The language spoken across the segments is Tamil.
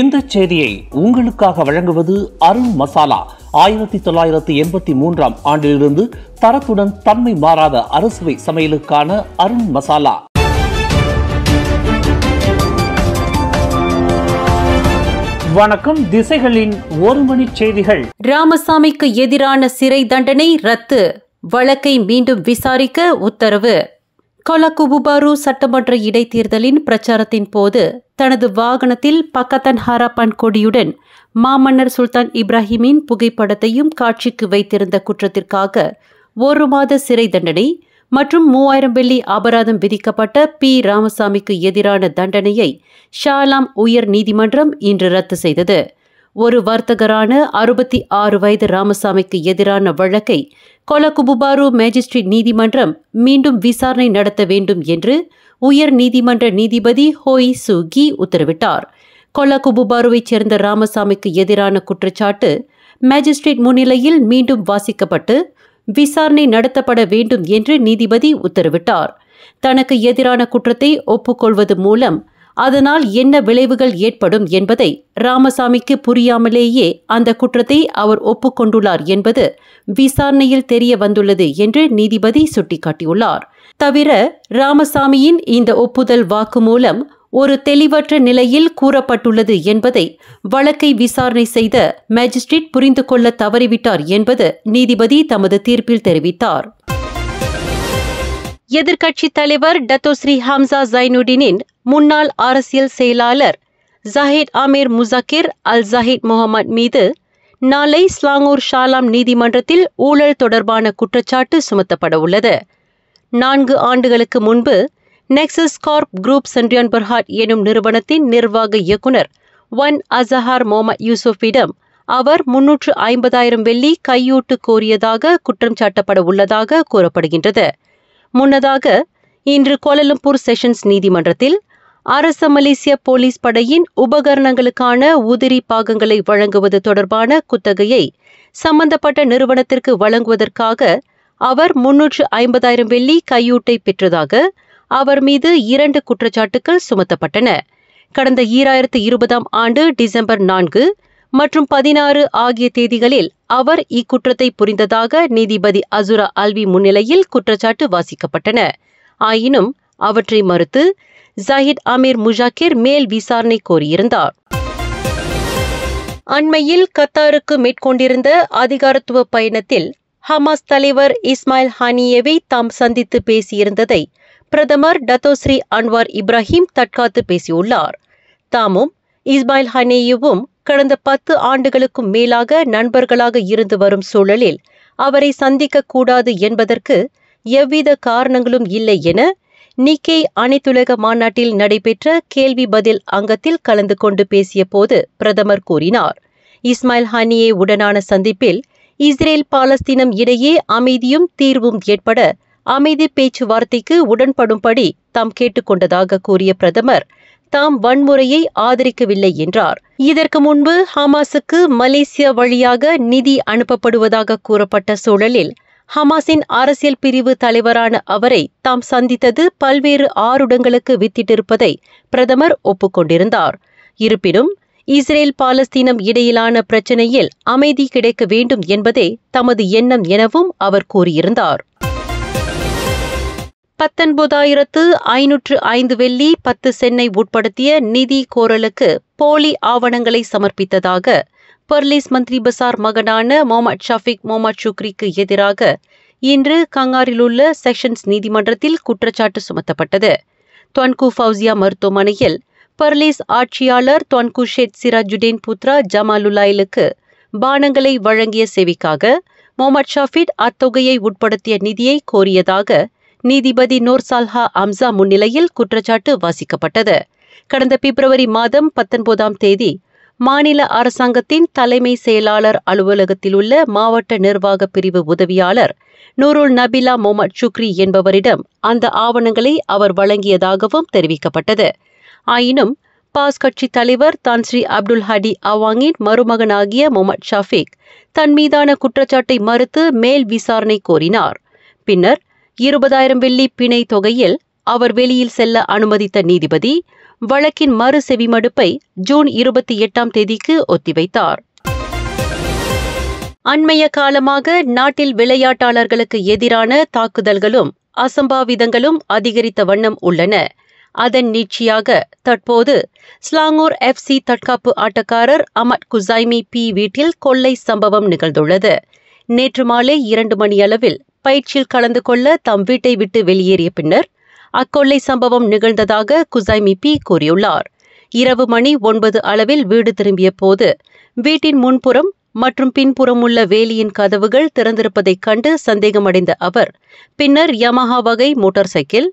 இந்த செய்தியை உங்களுக்காக வழங்குவது அருண் மசாலா ஆயிரத்தி தொள்ளாயிரத்தி எண்பத்தி மூன்றாம் ஆண்டிலிருந்து தரத்துடன் தன்மை மாறாத அறுசுவை சமையலுக்கான அருண் மசாலா வணக்கம் திசைகளின் ஒரு மணி செய்திகள் ராமசாமிக்கு எதிரான சிறை தண்டனை ரத்து வழக்கை மீண்டும் விசாரிக்க உத்தரவு கொலகுபுபாரு சட்டமன்ற இடைத்தேர்தலின் பிரச்சாரத்தின் போது தனது வாகனத்தில் பக்கத்தன் ஹாராப்பான் கொடியுடன் மாமன்னர் சுல்தான் இப்ராஹிமின் புகைப்படத்தையும் காட்சிக்கு வைத்திருந்த குற்றத்திற்காக ஒரு மாத சிறை தண்டனை மற்றும் மூவாயிரம் வெள்ளி அபராதம் விதிக்கப்பட்ட பி ராமசாமிக்கு எதிரான தண்டனையை ஷாலாம் உயர் நீதிமன்றம் இன்று ரத்து செய்தது ஒரு வர்த்தகரான அறுபத்தி ஆறு வயது ராமசாமிக்கு எதிரான வழக்கை கொலகுபுபாரு மேஜிஸ்ட்ரேட் நீதிமன்றம் மீண்டும் விசாரணை நடத்த வேண்டும் என்று உயர் நீதிமன்ற நீதிபதி ஹோய் சு கி உத்தரவிட்டார் கொலகுபுபாருவைச் சேர்ந்த ராமசாமிக்கு எதிரான குற்றச்சாட்டு மேஜிஸ்ட்ரேட் முன்னிலையில் மீண்டும் வாசிக்கப்பட்டு விசாரணை நடத்தப்பட வேண்டும் என்று நீதிபதி உத்தரவிட்டார் தனக்கு எதிரான குற்றத்தை ஒப்புக்கொள்வது மூலம் அதனால் என்ன விளைவுகள் ஏற்படும் என்பதை ராமசாமிக்கு புரியாமலேயே அந்த குற்றத்தை அவர் ஒப்புக்கொண்டுள்ளார் என்பது விசாரணையில் தெரிய வந்துள்ளது என்று நீதிபதி சுட்டிக்காட்டியுள்ளார் தவிர ராமசாமியின் இந்த ஒப்புதல் வாக்கு மூலம் ஒரு தெளிவற்ற நிலையில் கூறப்பட்டுள்ளது என்பதை வழக்கை விசாரணை செய்த மேஜிஸ்ட்ரேட் புரிந்து கொள்ள தவறிவிட்டார் என்பது நீதிபதி தமது தீர்ப்பில் தெரிவித்தார் எதிர்க்கட்சித் தலைவர் டத்தோஸ்ரீ ஹம்சா ஜைனுடினின் முன்னாள் அரசியல் செயலாளர் ஜஹீத் அமீர் முசக்கிர் அல் ஜஹீத் முகமது மீது நாளை ஸ்லாங்கூர் ஷாலாம் நீதிமன்றத்தில் ஊழல் தொடர்பான குற்றச்சாட்டு சுமத்தப்பட உள்ளது நான்கு ஆண்டுகளுக்கு முன்பு Nexus Corp Group Centurion Berhad எனும் நிறுவனத்தின் நிர்வாக இயக்குநர் ஒன் அசஹார் மொஹமத் யூசுஃபிடம் அவர் முன்னூற்று ஐம்பதாயிரம் வெள்ளி கையூட்டு கோரியதாக குற்றம் சாட்டப்பட உள்ளதாக கூறப்படுகின்றது முன்னதாக இன்று கோலலம்பூர் செஷன்ஸ் நீதிமன்றத்தில் அரச மலேசிய போலீஸ் படையின் உபகரணங்களுக்கான உதிரி பாகங்களை வழங்குவது தொடர்பான குத்தகையை சம்பந்தப்பட்ட நிறுவனத்திற்கு வழங்குவதற்காக அவர் முன்னூற்று ஐம்பதாயிரம் வெள்ளி கையூட்டை பெற்றதாக அவர் மீது இரண்டு குற்றச்சாட்டுகள் சுமத்தப்பட்டன கடந்த ஈராயிரத்து இருபதாம் ஆண்டு டிசம்பர் நான்கு மற்றும் பதினாறு ஆகிய தேதிகளில் அவர் இக்குற்றத்தை புரிந்ததாக நீதிபதி அசுரா அல்வி முன்னிலையில் குற்றச்சாட்டு வாசிக்கப்பட்டன ஆயினும் அவற்றை மறுத்து ஜஹித் அமீர் முஜாக்கிர் மேல் விசாரணை கோரியிருந்தார் அண்மையில் கத்தாருக்கு மேற்கொண்டிருந்த அதிகாரத்துவ பயணத்தில் ஹமாஸ் தலைவர் இஸ்மாயில் ஹானியேவை தாம் சந்தித்து பேசியிருந்ததை பிரதமர் டத்தோஸ்ரீ அன்வார் இப்ராஹிம் தற்காத்து பேசியுள்ளார் தாமும் இஸ்மாயில் ஹனேயுவும் கடந்த பத்து ஆண்டுகளுக்கும் மேலாக நண்பர்களாக இருந்து வரும் சூழலில் அவரை சந்திக்கக்கூடாது கூடாது என்பதற்கு எவ்வித காரணங்களும் இல்லை என நிக்கே அனைத்துலக மாநாட்டில் நடைபெற்ற கேள்வி பதில் அங்கத்தில் கலந்து கொண்டு பேசிய போது பிரதமர் கூறினார் இஸ்மாயில் ஹானியே உடனான சந்திப்பில் இஸ்ரேல் பாலஸ்தீனம் இடையே அமைதியும் தீர்வும் ஏற்பட அமைதி பேச்சுவார்த்தைக்கு உடன்படும்படி தாம் கேட்டுக்கொண்டதாக கூறிய பிரதமர் தாம் வன்முறையை ஆதரிக்கவில்லை என்றார் இதற்கு முன்பு ஹமாஸுக்கு மலேசியா வழியாக நிதி அனுப்பப்படுவதாக கூறப்பட்ட சூழலில் ஹமாஸின் அரசியல் பிரிவு தலைவரான அவரை தாம் சந்தித்தது பல்வேறு ஆறுடங்களுக்கு வித்திட்டிருப்பதை பிரதமர் ஒப்புக்கொண்டிருந்தார் இருப்பினும் இஸ்ரேல் பாலஸ்தீனம் இடையிலான பிரச்சினையில் அமைதி கிடைக்க வேண்டும் என்பதே தமது எண்ணம் எனவும் அவர் கூறியிருந்தார் பத்தொன்பதாயிரத்து ஐநூற்று ஐந்து வெள்ளி பத்து சென்னை உட்படுத்திய நிதி கோரலுக்கு போலி ஆவணங்களை சமர்ப்பித்ததாக பர்லிஸ் மந்திரி பசார் மகனான மொஹமத் ஷஃபிக் மொஹமத் சுக்ரிக்கு எதிராக இன்று கங்காரிலுள்ள செஷன்ஸ் நீதிமன்றத்தில் குற்றச்சாட்டு சுமத்தப்பட்டது தொன்கு ஃபவுசியா மருத்துவமனையில் பர்லிஸ் ஆட்சியாளர் துவன்கு ஷேத் சிராஜுடேன் புத்ரா ஜமாலுலாயிலுக்கு பானங்களை வழங்கிய சேவைக்காக மொஹமத் ஷாஃபிட் அத்தொகையை உட்படுத்திய நிதியை கோரியதாக நீதிபதி நூர்சால்ஹா அம்சா முன்னிலையில் குற்றச்சாட்டு வாசிக்கப்பட்டது கடந்த பிப்ரவரி மாதம் பத்தொன்பதாம் தேதி மாநில அரசாங்கத்தின் தலைமை செயலாளர் அலுவலகத்தில் உள்ள மாவட்ட நிர்வாக பிரிவு உதவியாளர் நூருல் நபிலா மொமட் சுக்ரி என்பவரிடம் அந்த ஆவணங்களை அவர் வழங்கியதாகவும் தெரிவிக்கப்பட்டது ஆயினும் பாஸ் கட்சி தலைவர் தான் ஸ்ரீ அப்துல் ஹடி அவாங்கின் மருமகனாகிய மொமட் ஷாஃபிக் தன் மீதான குற்றச்சாட்டை மறுத்து மேல் விசாரணை கோரினார் பின்னர் இருபதாயிரம் வெள்ளி பிணை தொகையில் அவர் வெளியில் செல்ல அனுமதித்த நீதிபதி வழக்கின் மறு செவிமடுப்பை ஜூன் இருபத்தி எட்டாம் தேதிக்கு ஒத்திவைத்தார் அண்மைய காலமாக நாட்டில் விளையாட்டாளர்களுக்கு எதிரான தாக்குதல்களும் அசம்பாவிதங்களும் அதிகரித்த வண்ணம் உள்ளன அதன் நீட்சியாக தற்போது ஸ்லாங்கூர் சி தற்காப்பு ஆட்டக்காரர் அமத் குசைமி பி வீட்டில் கொள்ளை சம்பவம் நிகழ்ந்துள்ளது நேற்று மாலை இரண்டு மணியளவில் பயிற்சியில் கலந்து கொள்ள தம் வீட்டை விட்டு வெளியேறிய பின்னர் அக்கொள்ளை சம்பவம் நிகழ்ந்ததாக குசைமி பி கூறியுள்ளார் இரவு மணி ஒன்பது அளவில் வீடு திரும்பிய போது வீட்டின் முன்புறம் மற்றும் பின்புறம் உள்ள வேலியின் கதவுகள் திறந்திருப்பதைக் கண்டு சந்தேகமடைந்த அவர் பின்னர் யமஹா வகை மோட்டார் சைக்கிள்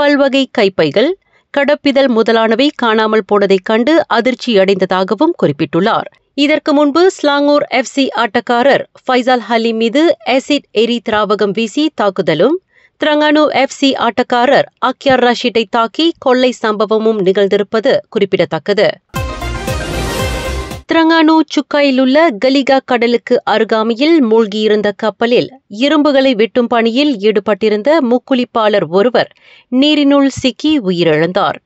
பல்வகை கைப்பைகள் கடப்பிதழ் முதலானவை காணாமல் போனதைக் கண்டு அதிர்ச்சியடைந்ததாகவும் குறிப்பிட்டுள்ளார் இதற்கு முன்பு ஸ்லாங்கூர் எஃப்சி ஆட்டக்காரர் ஃபைசால் ஹலி மீது ஆசிட் எரி திராவகம் வீசி தாக்குதலும் திரங்கானு எஃப்சி ஆட்டக்காரர் அக்யார் ரஷீட்டை தாக்கி கொள்ளை சம்பவமும் நிகழ்ந்திருப்பது குறிப்பிடத்தக்கது சுக்காயில் சுக்காயிலுள்ள கலிகா கடலுக்கு அருகாமையில் மூழ்கியிருந்த கப்பலில் இரும்புகளை வெட்டும் பணியில் ஈடுபட்டிருந்த முக்குளிப்பாளர் ஒருவர் நீரினுள் சிக்கி உயிரிழந்தார்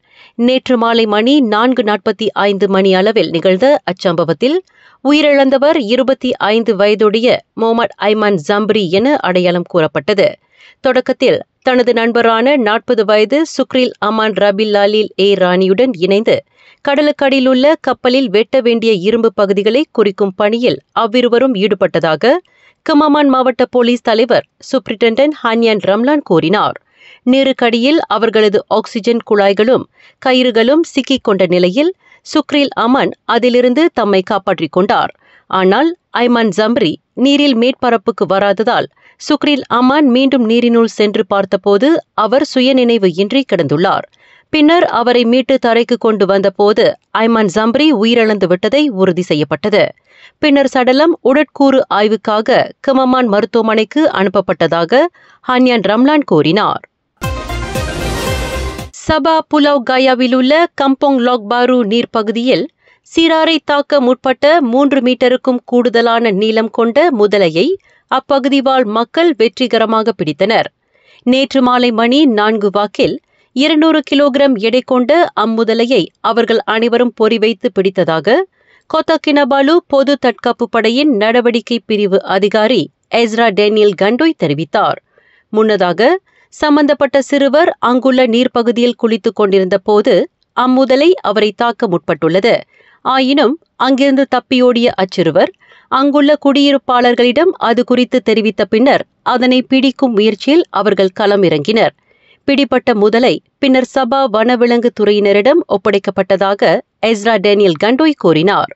நேற்று மாலை மணி நான்கு நாற்பத்தி ஐந்து மணி அளவில் நிகழ்ந்த அச்சம்பவத்தில் உயிரிழந்தவர் இருபத்தி ஐந்து வயதுடைய மொமட் ஐமான் ஜம்ப்ரி என அடையாளம் கூறப்பட்டது தொடக்கத்தில் தனது நண்பரான நாற்பது வயது சுக்ரில் அமான் ரபில் லாலில் ஏ ராணியுடன் இணைந்து கடலுக்கடியில் உள்ள கப்பலில் வெட்ட வேண்டிய இரும்பு பகுதிகளை குறிக்கும் பணியில் அவ்விருவரும் ஈடுபட்டதாக கிமமான் மாவட்ட போலீஸ் தலைவர் சுப்ரிண்டென்டென்ட் ஹன்யான் ரம்லான் கூறினார் நெருக்கடியில் அவர்களது ஆக்சிஜன் குழாய்களும் கயிறுகளும் சிக்கிக் கொண்ட நிலையில் சுக்ரில் அமன் அதிலிருந்து தம்மை காப்பாற்றிக் கொண்டார் ஆனால் ஐமான் ஜம்ரி நீரில் மேற்பரப்புக்கு வராததால் சுக்ரில் அமான் மீண்டும் நீரினுள் சென்று பார்த்தபோது அவர் சுயநினைவு இன்றி கிடந்துள்ளார் பின்னர் அவரை மீட்டு தரைக்கு கொண்டு வந்தபோது ஐமான் ஜம்பரி உயிரிழந்து விட்டதை உறுதி செய்யப்பட்டது பின்னர் சடலம் உடற்கூறு ஆய்வுக்காக கிமமான் மருத்துவமனைக்கு அனுப்பப்பட்டதாக ஹன்யான் ரம்லான் கூறினார் சபா புலாவ் கயாவில் உள்ள கம்போங் லாக்பாரு நீர்ப்பகுதியில் சிறாரை தாக்க முற்பட்ட மூன்று மீட்டருக்கும் கூடுதலான நீளம் கொண்ட முதலையை அப்பகுதி வாழ் மக்கள் வெற்றிகரமாக பிடித்தனர் நேற்று மாலை மணி நான்கு வாக்கில் இருநூறு கிலோகிராம் எடை கொண்ட அம்முதலையை அவர்கள் அனைவரும் பொறி வைத்து பிடித்ததாக கொத்தாக்கினபாலு பொது தற்காப்பு படையின் நடவடிக்கை பிரிவு அதிகாரி எஸ்ரா டேனியல் கண்டோய் தெரிவித்தார் முன்னதாக சம்பந்தப்பட்ட சிறுவர் அங்குள்ள நீர்ப்பகுதியில் குளித்துக் கொண்டிருந்த போது அம்முதலை அவரை தாக்க முற்பட்டுள்ளது ஆயினும் அங்கிருந்து தப்பியோடிய அச்சிறுவர் அங்குள்ள குடியிருப்பாளர்களிடம் அது குறித்து தெரிவித்த பின்னர் அதனை பிடிக்கும் முயற்சியில் அவர்கள் இறங்கினர் பிடிபட்ட முதலை பின்னர் சபா வனவிலங்கு துறையினரிடம் ஒப்படைக்கப்பட்டதாக எஸ்ரா டேனியல் கண்டோய் கூறினார்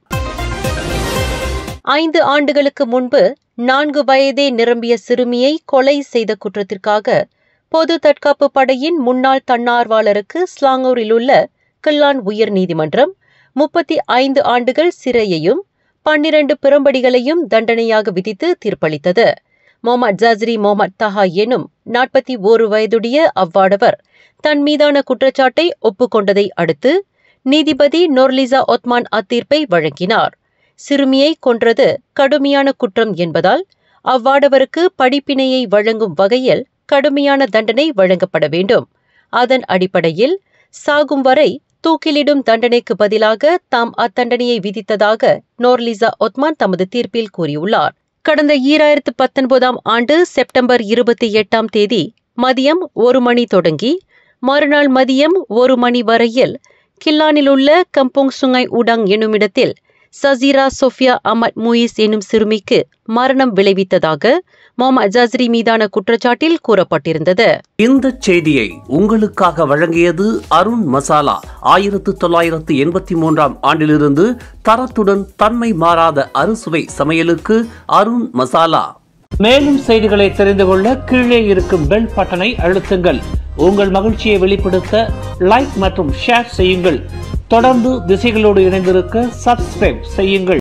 ஐந்து ஆண்டுகளுக்கு முன்பு நான்கு வயதே நிரம்பிய சிறுமியை கொலை செய்த குற்றத்திற்காக பொது தற்காப்பு படையின் முன்னாள் தன்னார்வலருக்கு ஸ்லாங்கூரில் உள்ள கில்லான் உயர் நீதிமன்றம் முப்பத்தி ஐந்து ஆண்டுகள் சிறையையும் பன்னிரண்டு பிறம்படிகளையும் தண்டனையாக விதித்து தீர்ப்பளித்தது மொமட் ஜஸ்ரி மொமட் தஹா எனும் நாற்பத்தி ஓரு வயதுடைய அவ்வாடவர் தன் மீதான குற்றச்சாட்டை ஒப்புக்கொண்டதை அடுத்து நீதிபதி நோர்லிசா ஒத்மான் அத்தீர்ப்பை வழங்கினார் சிறுமியை கொன்றது கடுமையான குற்றம் என்பதால் அவ்வாடவருக்கு படிப்பினையை வழங்கும் வகையில் கடுமையான தண்டனை வழங்கப்பட வேண்டும் அதன் அடிப்படையில் சாகும் வரை தூக்கிலிடும் தண்டனைக்கு பதிலாக தாம் அத்தண்டனையை விதித்ததாக நோர்லிசா ஒத்மான் தமது தீர்ப்பில் கூறியுள்ளார் கடந்த ஈராயிரத்து பத்தொன்பதாம் ஆண்டு செப்டம்பர் இருபத்தி எட்டாம் தேதி மதியம் ஒரு மணி தொடங்கி மறுநாள் மதியம் ஒரு மணி வரையில் கில்லானிலுள்ள கம்போங் சுங்கை உடங் என்னுமிடத்தில் சசீரா சோஃபியா அமத் முயிஸ் எனும் சிறுமிக்கு மரணம் விளைவித்ததாக மொஹமத் ஜஸ்ரி மீதான குற்றச்சாட்டில் கூறப்பட்டிருந்தது இந்த செய்தியை உங்களுக்காக வழங்கியது அருண் மசாலா ஆயிரத்து தொள்ளாயிரத்து எண்பத்தி மூன்றாம் ஆண்டிலிருந்து தரத்துடன் தன்மை மாறாத அறுசுவை சமையலுக்கு அருண் மசாலா மேலும் செய்திகளை தெரிந்து கொள்ள கீழே இருக்கும் பெல் பட்டனை அழுத்துங்கள் உங்கள் மகிழ்ச்சியை வெளிப்படுத்த லைக் மற்றும் ஷேர் செய்யுங்கள் தொடர்ந்து திசைகளோடு இணைந்திருக்க சப்ஸ்கிரைப் செய்யுங்கள்